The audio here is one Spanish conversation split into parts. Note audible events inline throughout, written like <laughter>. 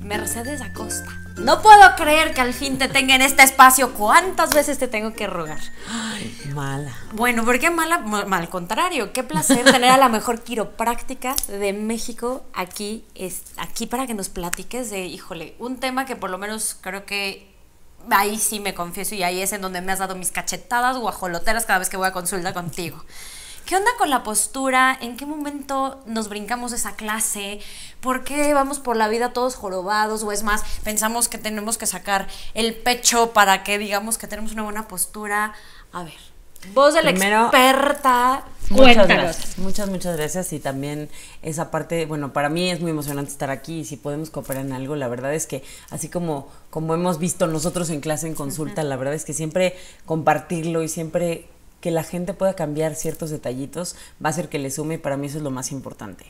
Mercedes Acosta. No puedo creer que al fin te tenga en este espacio. ¿Cuántas veces te tengo que rogar? Ay, mala. Bueno, ¿por qué mala? mal al contrario, qué placer tener a la mejor quiropráctica de México aquí, es, aquí para que nos platiques de, híjole, un tema que por lo menos creo que ahí sí me confieso y ahí es en donde me has dado mis cachetadas guajoloteras cada vez que voy a consulta contigo. ¿Qué onda con la postura? ¿En qué momento nos brincamos esa clase? ¿Por qué vamos por la vida todos jorobados? O es más, pensamos que tenemos que sacar el pecho para que digamos que tenemos una buena postura. A ver, vos de la experta. Muchas gracias, muchas, muchas gracias. Y también esa parte, bueno, para mí es muy emocionante estar aquí y si podemos cooperar en algo, la verdad es que así como, como hemos visto nosotros en clase, en consulta, la verdad es que siempre compartirlo y siempre que la gente pueda cambiar ciertos detallitos va a ser que le sume para mí eso es lo más importante.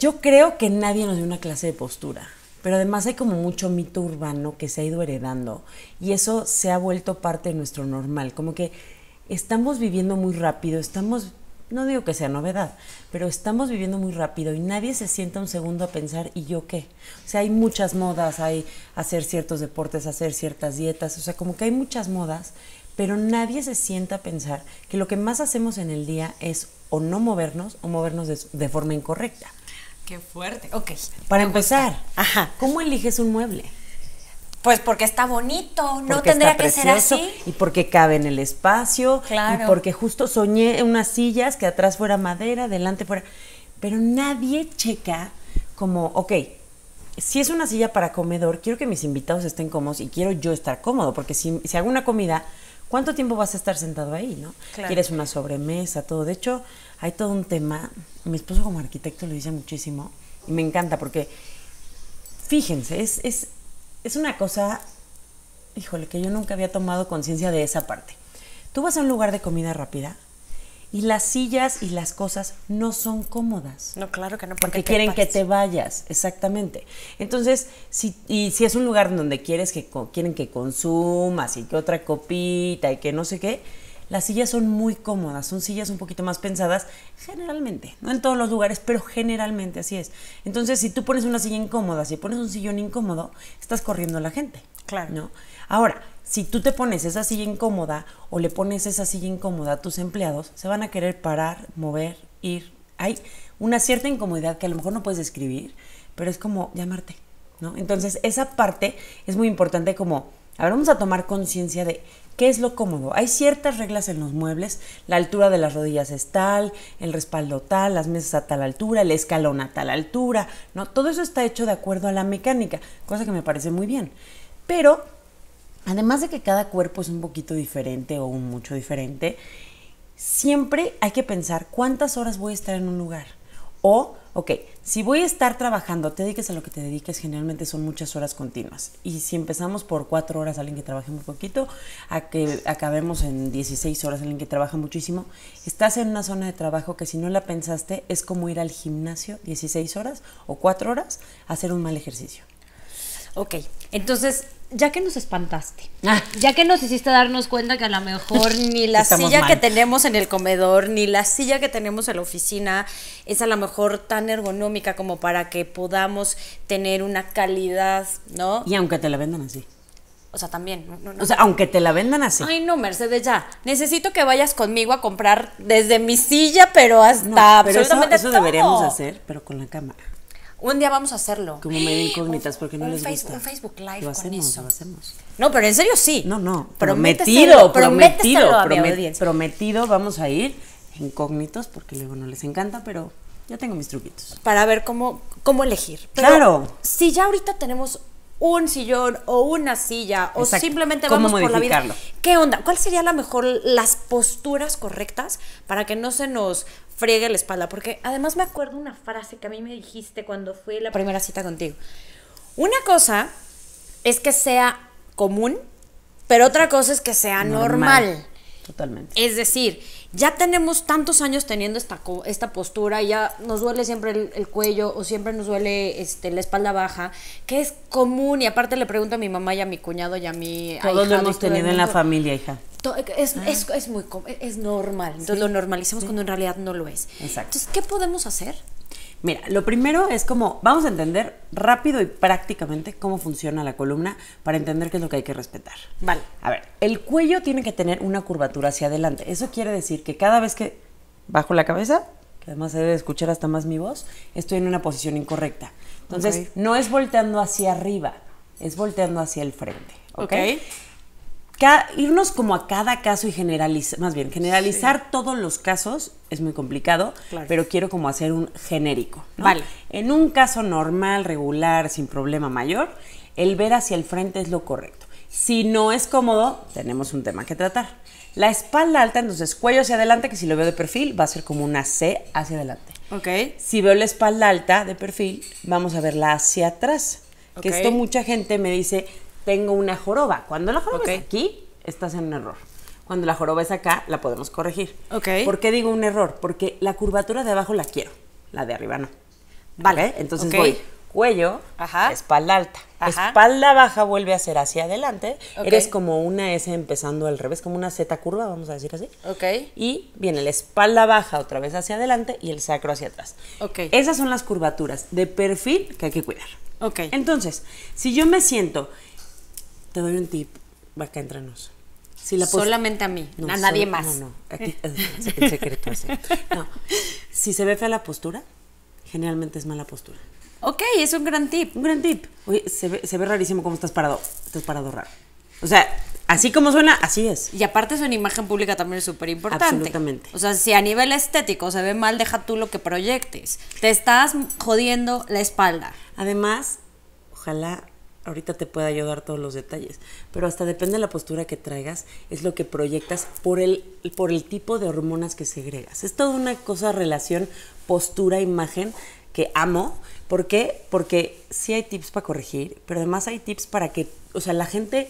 Yo creo que nadie nos dio una clase de postura, pero además hay como mucho mito urbano que se ha ido heredando y eso se ha vuelto parte de nuestro normal, como que estamos viviendo muy rápido, estamos, no digo que sea novedad, pero estamos viviendo muy rápido y nadie se sienta un segundo a pensar, ¿y yo qué? O sea, hay muchas modas, hay hacer ciertos deportes, hacer ciertas dietas, o sea, como que hay muchas modas pero nadie se sienta a pensar que lo que más hacemos en el día es o no movernos o movernos de, forma incorrecta. Qué fuerte. Ok. Para empezar, Ajá. ¿cómo eliges un mueble? Pues porque está bonito, no tendría que ser así. Y porque cabe en el espacio. Claro. Y porque justo soñé unas sillas que atrás fuera madera, delante fuera. Pero nadie checa como, ok, si es una silla para comedor, quiero que mis invitados estén cómodos y quiero yo estar cómodo, porque si, si hago una comida, ¿cuánto tiempo vas a estar sentado ahí, no? Quieres una sobremesa, todo. De hecho, hay todo un tema. Mi esposo como arquitecto lo dice muchísimo y me encanta porque, fíjense, es, es, es una cosa, híjole, que yo nunca había tomado conciencia de esa parte. Tú vas a un lugar de comida rápida y las sillas y las cosas no son cómodas. No, claro que no. Porque, quieren que te vayas, exactamente. Entonces, si, y si es un lugar donde quieres que quieren que consumas y que otra copita y que no sé qué, las sillas son muy cómodas, son sillas un poquito más pensadas, generalmente, no en todos los lugares, pero generalmente así es. Entonces, si tú pones una silla incómoda, si pones un sillón incómodo, estás corriendo a la gente. Claro. ¿no? Ahora, si tú te pones esa silla incómoda o le pones esa silla incómoda a tus empleados, se van a querer parar, mover, ir. Hay una cierta incomodidad que a lo mejor no puedes describir, pero es como llamarte, ¿no? Entonces, esa parte es muy importante como, a vamos a tomar conciencia de qué es lo cómodo. Hay ciertas reglas en los muebles, la altura de las rodillas es tal, el respaldo tal, las mesas a tal altura, el escalón a tal altura, ¿no? Todo eso está hecho de acuerdo a la mecánica, cosa que me parece muy bien. Pero además de que cada cuerpo es un poquito diferente o un mucho diferente, siempre hay que pensar cuántas horas voy a estar en un lugar. O, ok, si voy a estar trabajando, te dediques a lo que te dediques, generalmente son muchas horas continuas. Y si empezamos por cuatro horas, alguien que trabaje muy poquito, a que acabemos en 16 horas, alguien que trabaja muchísimo, estás en una zona de trabajo que si no la pensaste, es como ir al gimnasio 16 horas o cuatro horas, a hacer un mal ejercicio. Ok, entonces ya que nos espantaste, ah. ya que nos hiciste darnos cuenta que a lo mejor <laughs> ni la silla que tenemos en el comedor, ni la silla que tenemos en la oficina es a lo mejor tan ergonómica como para que podamos tener una calidad, ¿no? Y aunque te la vendan así. O sea, también. o sea, aunque te la vendan así. Ay, no, Mercedes, ya. Necesito que vayas conmigo a comprar desde mi silla, pero hasta pero eso, eso deberíamos hacer, pero con la cámara. Un día vamos a hacerlo. Como medio incógnitas, porque no les Facebook, gusta. Un Facebook Live lo hacemos, Lo hacemos. No, pero en serio sí. No, no. Prometido, prometido, prometido, prometido. Vamos a ir incógnitos, porque luego no les encanta, pero ya tengo mis truquitos. Para ver cómo, cómo elegir. claro. Si ya ahorita tenemos un sillón o una silla o simplemente vamos por la vida. ¿Qué onda? ¿Cuál sería la mejor las posturas correctas para que no se nos friegue la espalda, porque además me acuerdo una frase que a mí me dijiste cuando fui la primera cita contigo. Una cosa es que sea común, pero otra cosa es que sea normal. normal. Totalmente. Es decir, ya tenemos tantos años teniendo esta, esta postura, ya nos duele siempre el, cuello o siempre nos duele este, la espalda baja, que es común y aparte le pregunto a mi mamá y a mi cuñado y a mi... Todos lo hemos tenido en la familia, hija. Es, ah. es, es, muy es normal, entonces lo normalizamos cuando en realidad no lo es. Exacto. Entonces, ¿qué podemos hacer Mira, lo primero es como vamos a entender rápido y prácticamente cómo funciona la columna para entender qué es lo que hay que respetar. Vale. A ver, el cuello tiene que tener una curvatura hacia adelante. Eso quiere decir que cada vez que bajo la cabeza, que además se debe escuchar hasta más mi voz, estoy en una posición incorrecta. Entonces, no es volteando hacia arriba, es volteando hacia el frente. ¿Ok? irnos como a cada caso y generalizar, más bien, generalizar todos los casos es muy complicado, pero quiero como hacer un genérico. Vale. En un caso normal, regular, sin problema mayor, el ver hacia el frente es lo correcto. Si no es cómodo, tenemos un tema que tratar. La espalda alta, entonces cuello hacia adelante, que si lo veo de perfil va a ser como una C hacia adelante. Ok. Si veo la espalda alta de perfil, vamos a verla hacia atrás. Que esto mucha gente me dice, tengo una joroba. Cuando la joroba es aquí, estás en un error. Cuando la joroba es acá, la podemos corregir. ¿Por qué digo un error? Porque la curvatura de abajo la quiero, la de arriba no. Vale. Entonces voy cuello, espalda alta. Espalda baja vuelve a ser hacia adelante. Eres como una S empezando al revés, como una Z curva, vamos a decir así. Y viene la espalda baja otra vez hacia adelante y el sacro hacia atrás. Esas son las curvaturas de perfil que hay que cuidar. Entonces, si yo me siento te doy un tip, acá entre Solamente a mí, a nadie más. No, no, el secreto no. Si se ve fea la postura, generalmente es mala postura. Ok, es un gran tip. Un gran tip. Oye, se ve, rarísimo cómo estás parado. Estás parado raro. O sea, así como suena, así es. Y aparte es una imagen pública también es súper importante. Absolutamente. O sea, si a nivel estético se ve mal, deja tú lo que proyectes. Te estás jodiendo la espalda. Además, ojalá ahorita te puede ayudar todos los detalles, pero hasta depende de la postura que traigas, es lo que proyectas por el, por el tipo de hormonas que segregas. Es toda una cosa relación postura-imagen que amo. ¿Por qué? Porque sí hay tips para corregir, pero además hay tips para que, o sea, la gente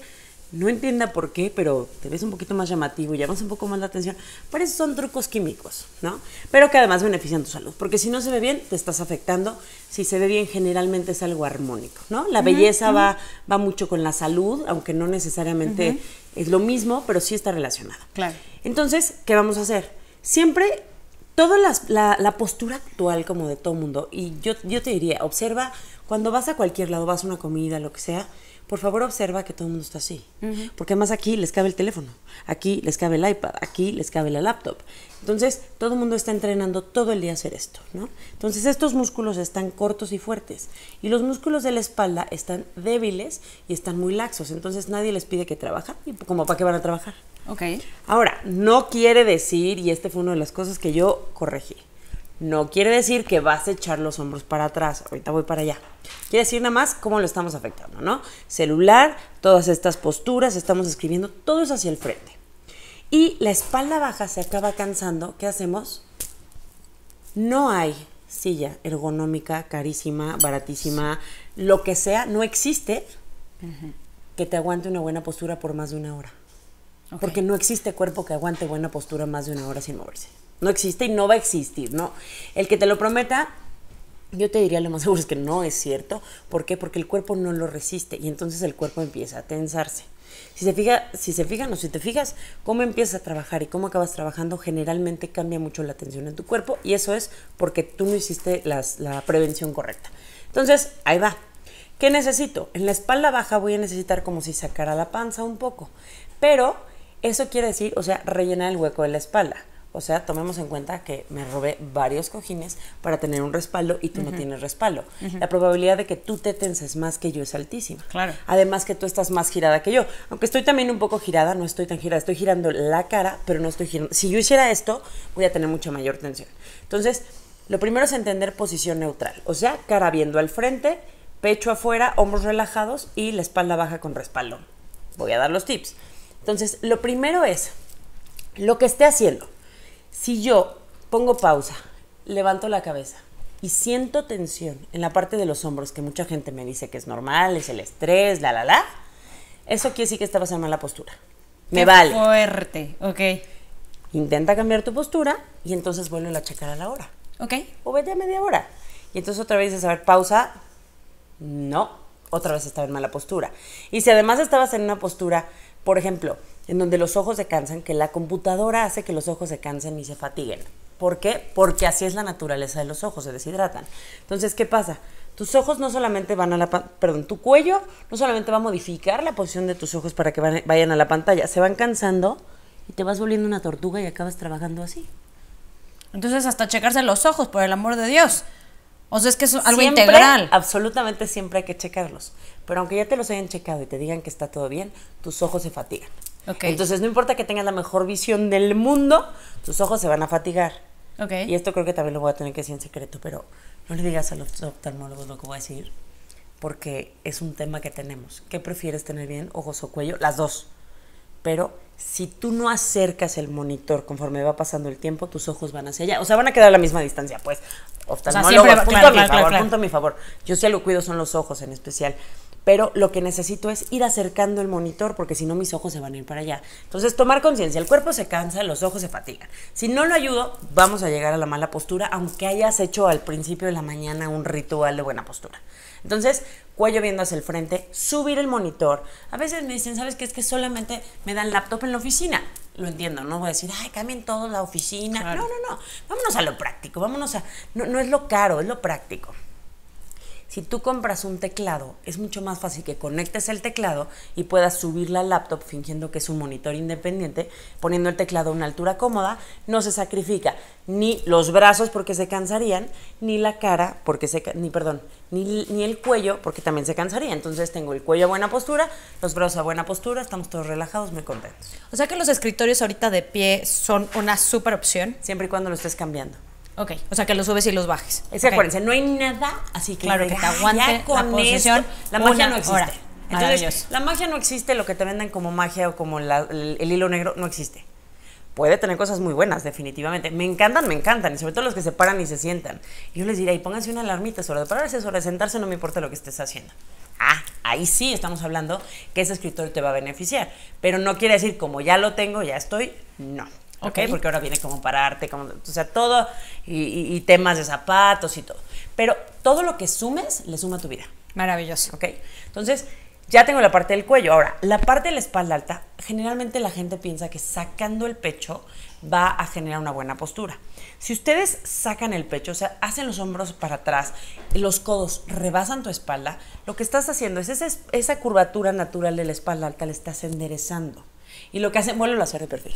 no entienda por qué, pero te ves un poquito más llamativo llamas un poco más la atención. Por eso son trucos químicos, ¿no? Pero que además benefician tu salud, porque si no se ve bien, te estás afectando. Si se ve bien, generalmente es algo armónico, ¿no? La belleza va, mucho con la salud, aunque no necesariamente es lo mismo, pero sí está relacionado. Claro. Entonces, ¿qué vamos a hacer? Siempre, toda la, postura actual como de todo mundo, y yo te diría, observa, cuando vas a cualquier lado, vas a una comida, lo que sea, por favor observa que todo el mundo está así. Porque además aquí les cabe el teléfono, aquí les cabe el iPad, aquí les cabe la laptop. Entonces, todo el mundo está entrenando todo el día a hacer esto, ¿no? Entonces, estos músculos están cortos y fuertes. Y los músculos de la espalda están débiles y están muy laxos. Entonces, nadie les pide que trabajen. ¿Y como para qué van a trabajar? Ok. Ahora, no quiere decir, y este fue una de las cosas que yo corregí, no quiere decir que vas a echar los hombros para atrás. Ahorita voy para allá. Quiere decir nada más cómo lo estamos afectando, ¿no? Celular, todas estas posturas, estamos escribiendo, todo es hacia el frente. Y la espalda baja se acaba cansando. ¿Qué hacemos? No hay silla ergonómica, carísima, baratísima, lo que sea, no existe que te aguante una buena postura por más de una hora. Porque no existe cuerpo que aguante buena postura más de una hora sin moverse. No existe y no va a existir, ¿no? El que te lo prometa, yo te diría lo más <laughs> seguro es que no es cierto. ¿Por qué? Porque el cuerpo no lo resiste y entonces el cuerpo empieza a tensarse. Si se, fija, si se fijan o si te fijas cómo empiezas a trabajar y cómo acabas trabajando, generalmente cambia mucho la tensión en tu cuerpo y eso es porque tú no hiciste la prevención correcta. Entonces, ahí va. ¿Qué necesito? En la espalda baja voy a necesitar como si sacara la panza un poco, pero eso quiere decir, o sea, rellenar el hueco de la espalda. O sea, tomemos en cuenta que me robé varios cojines para tener un respaldo y tú no tienes respaldo. La probabilidad de que tú te tenses más que yo es altísima. Claro. Además que tú estás más girada que yo. Aunque estoy también un poco girada, no estoy tan girada. Estoy girando la cara, pero no estoy girando. Si yo hiciera esto, voy a tener mucha mayor tensión. Entonces, lo primero es entender posición neutral. O sea, cara viendo al frente, pecho afuera, hombros relajados y la espalda baja con respaldo. Voy a dar los tips. Entonces, lo primero es lo que esté haciendo si yo pongo pausa, levanto la cabeza y siento tensión en la parte de los hombros, que mucha gente me dice que es normal, es el estrés, la, la, la, eso quiere decir que estabas en mala postura. Me Qué vale. Fuerte, ok. Intenta cambiar tu postura y entonces vuelve a checar a la hora. Ok. O vete a media hora. Y entonces otra vez dices, a ver, pausa. No, otra vez estaba en mala postura. Y si además estabas en una postura, por ejemplo, en donde los ojos se cansan, que la computadora hace que los ojos se cansen y se fatiguen. ¿Por qué? Porque así es la naturaleza de los ojos, se deshidratan. Entonces, ¿qué pasa? Tus ojos no solamente van a la perdón, tu cuello no solamente va a modificar la posición de tus ojos para que vayan a la pantalla, se van cansando y te vas volviendo una tortuga y acabas trabajando así. Entonces, hasta checarse los ojos, por el amor de Dios. O sea, es que es algo integral. Absolutamente siempre hay que checarlos. Pero aunque ya te los hayan checado y te digan que está todo bien, tus ojos se fatigan. Entonces, no importa que tengas la mejor visión del mundo, tus ojos se van a fatigar. Okay. Y esto creo que también lo voy a tener que decir en secreto, pero no le digas a los oftalmólogos lo que voy a decir, porque es un tema que tenemos. ¿Qué prefieres tener bien, ojos o cuello? Las dos. Pero si tú no acercas el monitor conforme va pasando el tiempo, tus ojos van hacia allá. O sea, van a quedar a la misma distancia, pues. Oftalmólogos, punto, a mi favor, Yo sí lo cuido son los ojos en especial pero lo que necesito es ir acercando el monitor porque si no mis ojos se van a ir para allá. Entonces, tomar conciencia, el cuerpo se cansa, los ojos se fatigan. Si no lo ayudo, vamos a llegar a la mala postura, aunque hayas hecho al principio de la mañana un ritual de buena postura. Entonces, cuello viendo hacia el frente, subir el monitor. A veces me dicen, ¿sabes qué? Es que solamente me dan laptop en la oficina. Lo entiendo, no voy a decir, ay, cambien todo la oficina. No, no, no. Vámonos a lo práctico, vámonos a... No, no es lo caro, es lo práctico. Si tú compras un teclado, es mucho más fácil que conectes el teclado y puedas subir la laptop fingiendo que es un monitor independiente, poniendo el teclado a una altura cómoda, no se sacrifica ni los brazos porque se cansarían, ni la cara porque se ni perdón, ni, ni el cuello porque también se cansaría. Entonces tengo el cuello a buena postura, los brazos a buena postura, estamos todos relajados, muy contentos. O sea que los escritorios ahorita de pie son una super opción. Siempre y cuando lo estés cambiando. Ok, o sea que los subes y los bajes. Es que no hay nada así que, claro, te aguante la posición. la magia no existe. Entonces, la magia no existe, lo que te vendan como magia o como el, hilo negro no existe. Puede tener cosas muy buenas, definitivamente. Me encantan, me encantan, y sobre todo los que se paran y se sientan. yo les diré, y pónganse una alarmita sobre de pararse, sobre sentarse, no me importa lo que estés haciendo. Ah, ahí sí estamos hablando que ese escritor te va a beneficiar. Pero no quiere decir, como ya lo tengo, ya estoy, no. Okay. Porque ahora viene como pararte, como, o sea, todo, y, temas de zapatos y todo. Pero todo lo que sumes, le suma a tu vida. Maravilloso. ¿Ok? Entonces, ya tengo la parte del cuello. Ahora, la parte de la espalda alta, generalmente la gente piensa que sacando el pecho va a generar una buena postura. Si ustedes sacan el pecho, o sea, hacen los hombros para atrás, los codos rebasan tu espalda, lo que estás haciendo es esa, curvatura natural de la espalda alta, la estás enderezando. Y lo que hacen, vuelven a hacer de perfil.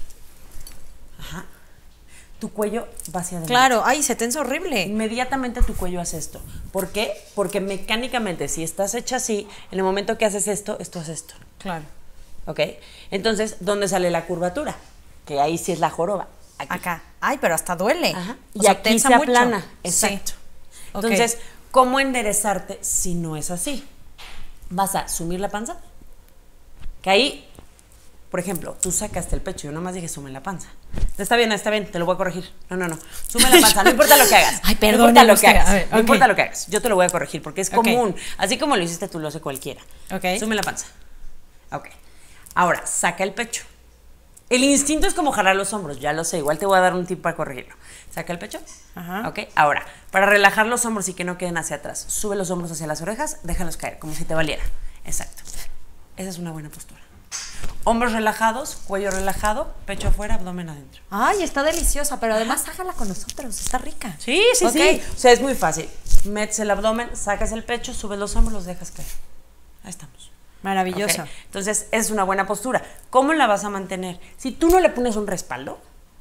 Ajá. Tu cuello va hacia adelante. Claro, ay, se tensa horrible. Inmediatamente tu cuello hace esto. ¿Por qué? Porque mecánicamente, si estás hecha así, en el momento que haces esto, esto hace esto. Claro. ¿Ok? Entonces, ¿dónde sale la curvatura? Que ahí sí es la joroba. Acá. Ay, pero hasta duele. Ajá. y aquí tensa se Exacto. Entonces, ¿cómo enderezarte si no es así? Vas a sumir la panza, que ahí por ejemplo, tú sacaste el pecho, yo nomás dije, sume la panza. Está bien, está bien, te lo voy a corregir. No, no, no. Sume la panza, no importa lo que hagas. <laughs> Ay, perdón. No importa lo que hagas. No importa lo que hagas. Yo te lo voy a corregir porque es común. Así como lo hiciste tú, lo hace cualquiera. Ok. Sume la panza. Ok. Ahora, saca el pecho. El instinto es como jalar los hombros, ya lo sé, igual te voy a dar un tip para corregirlo. Saca el pecho. Ajá. Ok, ahora, para relajar los hombros y que no queden hacia atrás, sube los hombros hacia las orejas, déjalos caer, como si te valiera. Exacto. Esa es una buena postura. Hombros relajados, cuello relajado, pecho afuera, abdomen adentro. Ay, está deliciosa, pero además hágala con nosotros, está rica. Sí, sí, sí. O sea, es muy fácil. Metes el abdomen, sacas el pecho, subes los hombros, los dejas caer. Ahí estamos. Maravillosa. Entonces, es una buena postura. ¿Cómo la vas a mantener? Si tú no le pones un respaldo,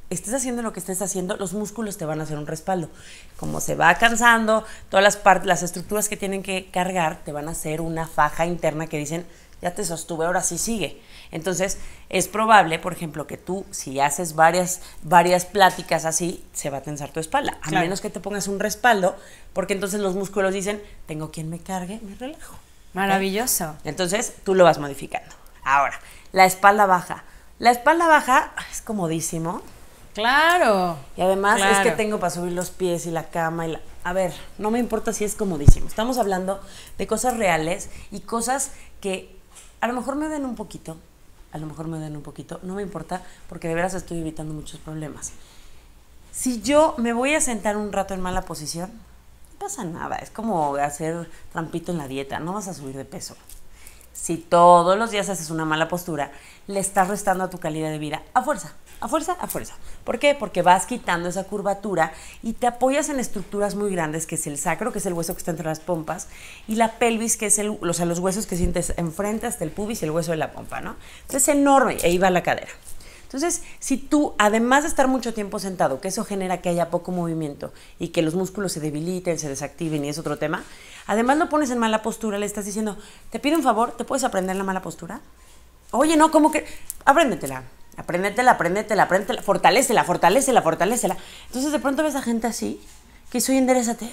estés haciendo lo que estés haciendo, los músculos te van a hacer un respaldo. Como se va cansando, todas las, las estructuras que tienen que cargar te van a hacer una faja interna que dicen, ya te sostuve, ahora sí sigue. Entonces, es probable, por ejemplo, que tú, si haces varias, varias pláticas así, se va a tensar tu espalda, a menos que te pongas un respaldo, porque entonces los músculos dicen, tengo quien me cargue, me relajo. Maravilloso. Entonces, tú lo vas modificando. Ahora, la espalda baja. La espalda baja es comodísimo. Claro. Y además es que tengo para subir los pies y la cama y A ver, no me importa si es comodísimo. Estamos hablando de cosas reales y cosas que a lo mejor me den un poquito, a lo mejor me den un poquito, no me importa, porque de veras estoy evitando muchos problemas. Si yo me voy a sentar un rato en mala posición, no pasa nada, es como hacer trampito en la dieta, no vas a subir de peso. Si todos los días haces una mala postura, le estás restando a tu calidad de vida a fuerza a fuerza, a fuerza. ¿Por qué? Porque vas quitando esa curvatura y te apoyas en estructuras muy grandes, que es el sacro, que es el hueso que está entre las pompas, y la pelvis, que es los huesos que sientes enfrente hasta el pubis y el hueso de la pompa, ¿no? Entonces es enorme, e ahí va la cadera. Entonces, si tú, además de estar mucho tiempo sentado, que eso genera que haya poco movimiento y que los músculos se debiliten, se desactiven y es otro tema, además lo pones en mala postura, le estás diciendo, te pido un favor, ¿te puedes aprender la mala postura? Oye, no, ¿cómo que? Apréndetela. Apréndetela, apréndetela, apréndetela, fortalecela, fortalecela, fortalecela. Entonces de pronto ves a gente así, que soy enderezate.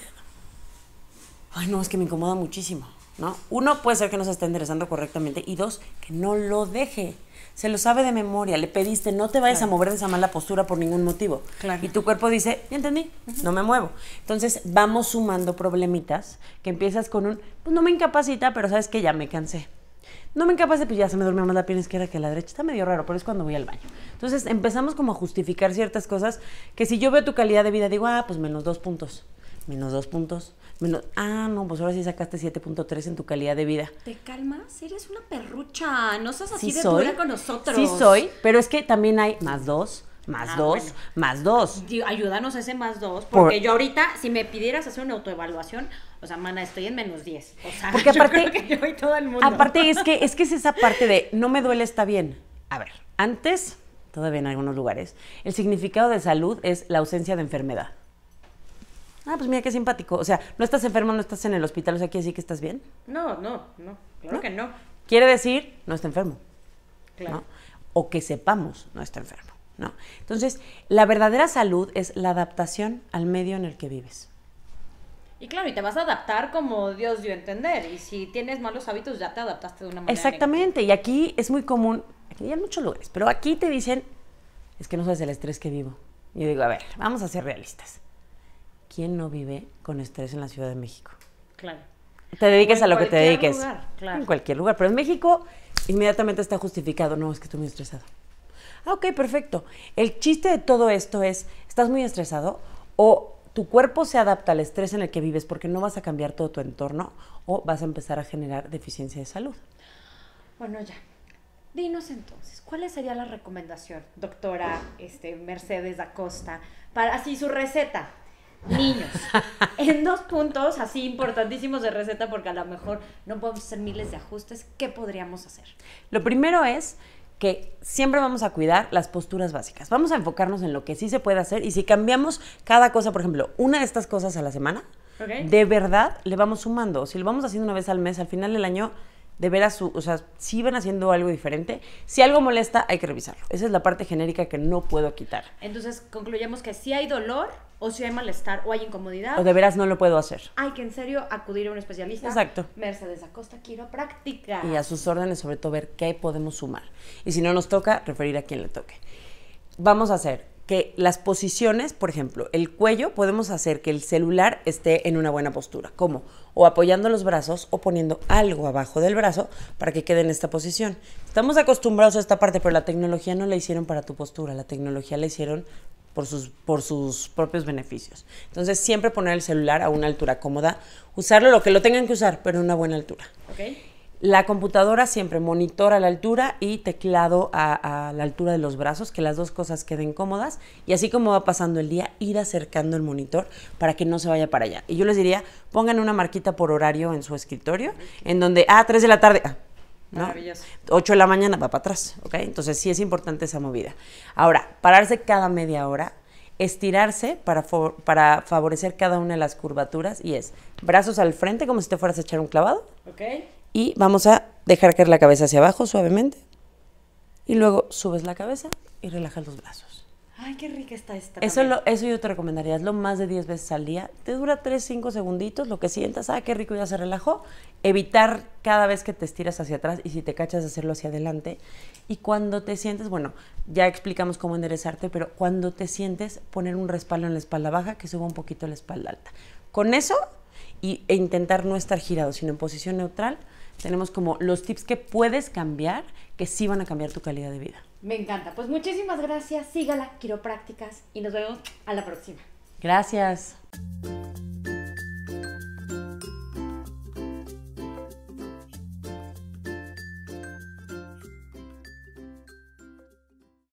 Ay, no, es que me incomoda muchísimo, ¿no? Uno, puede ser que no se esté enderezando correctamente. Y dos, que no lo deje. Se lo sabe de memoria. Le pediste, no te vayas a mover de esa mala postura por ningún motivo. Y tu cuerpo dice, ya entendí, no me muevo. Entonces, vamos sumando problemitas que empiezas con un, pues no me incapacita, pero sabes que ya me cansé no me encapas de pues ya se me dormía más la pierna izquierda que la derecha. Está medio raro, pero es cuando voy al baño. Entonces empezamos como a justificar ciertas cosas que si yo veo tu calidad de vida, digo, ah, pues menos dos puntos, menos dos puntos, menos. Ah, no, pues ahora sí sacaste 7.3 en tu calidad de vida. ¿Te calmas? Eres una perrucha. No seas así de buena con nosotros. Sí, soy, pero es que también hay más dos, Ah, más dos, más dos. Ayúdanos a ese más dos, porque yo ahorita, si me pidieras hacer una autoevaluación, o sea, mana, estoy en menos diez. O sea, porque <laughs> aparte, yo creo que yo y todo el mundo. Aparte, es que, es que es esa parte de no me duele, está bien. A ver, antes, todavía en algunos lugares, el significado de salud es la ausencia de enfermedad. Ah, pues mira qué simpático. O sea, no estás enfermo, no estás en el hospital, o sea, quiere decir que estás bien. No, no, no, claro que no. Quiere decir, no está enfermo. Claro. O que sepamos, no está enfermo. ¿no? Entonces, la verdadera salud es la adaptación al medio en el que vives. Y claro, y te vas a adaptar como Dios dio a entender. Y si tienes malos hábitos, ya te adaptaste de una manera. Exactamente. Y aquí es muy común, aquí hay muchos lugares, pero aquí te dicen, es que no sabes el estrés que vivo. Y yo digo, a ver, vamos a ser realistas. ¿Quién no vive con estrés en la Ciudad de México? Claro. Te dediques a lo que te dediques. Lugar, claro. En cualquier lugar. Pero en México, inmediatamente está justificado. No, es que estoy muy estresado. Ah, ok, perfecto. El chiste de todo esto es, ¿estás muy estresado? O tu cuerpo se adapta al estrés en el que vives porque no vas a cambiar todo tu entorno o vas a empezar a generar deficiencia de salud. Bueno, ya. Dinos entonces, ¿cuál sería la recomendación, doctora este, Mercedes Acosta, para así su receta? Niños. <laughs> en dos puntos así importantísimos de receta, porque a lo mejor no podemos hacer miles de ajustes, ¿qué podríamos hacer? Lo primero es que siempre vamos a cuidar las posturas básicas. Vamos a enfocarnos en lo que sí se puede hacer y si cambiamos cada cosa, por ejemplo, una de estas cosas a la semana, de verdad le vamos sumando. Si lo vamos haciendo una vez al mes, al final del año, de veras, o sea, si van haciendo algo diferente, si algo molesta, hay que revisarlo. Esa es la parte genérica que no puedo quitar. Entonces, concluyamos que si hay dolor, o si hay malestar o hay incomodidad. O de veras no lo puedo hacer. Hay que en serio acudir a un especialista. Exacto. Mercedes Acosta Quiropráctica. Y a sus órdenes, sobre todo, ver qué podemos sumar. Y si no nos toca, referir a quien le toque. Vamos a hacer que las posiciones, por ejemplo, el cuello, podemos hacer que el celular esté en una buena postura. ¿Cómo? O apoyando los brazos o poniendo algo abajo del brazo para que quede en esta posición. Estamos acostumbrados a esta parte, pero la tecnología no la hicieron para tu postura, la tecnología la hicieron por sus, por sus propios beneficios. Entonces, siempre poner el celular a una altura cómoda, usarlo lo que lo tengan que usar, pero en una buena altura. La computadora siempre monitor a la altura y teclado a, la altura de los brazos, que las dos cosas queden cómodas. Y así como va pasando el día, ir acercando el monitor para que no se vaya para allá. Y yo les diría, pongan una marquita por horario en su escritorio, en donde, a ah, 3 de la tarde, ah, 8 de la mañana va para atrás, ¿ok? Entonces sí es importante esa movida. Ahora, pararse cada media hora, estirarse para, para favorecer cada una de las curvaturas y es brazos al frente como si te fueras a echar un clavado. Y vamos a dejar caer la cabeza hacia abajo suavemente. Y luego subes la cabeza y relajas los brazos. Ay, qué rica está esta. Eso, eso yo te recomendaría, hazlo más de 10 veces al día. Te dura 3, 5 segunditos, lo que sientas, ah, qué rico, ya se relajó. Evitar cada vez que te estiras hacia atrás y si te cachas hacerlo hacia adelante. Y cuando te sientes, bueno, ya explicamos cómo enderezarte, pero cuando te sientes, poner un respaldo en la espalda baja que suba un poquito la espalda alta. Con eso e intentar no estar girado, sino en posición neutral, tenemos como los tips que puedes cambiar, que sí van a cambiar tu calidad de vida. Me encanta. Pues muchísimas gracias. Sígala, quiroprácticas, y nos vemos a la próxima. Gracias.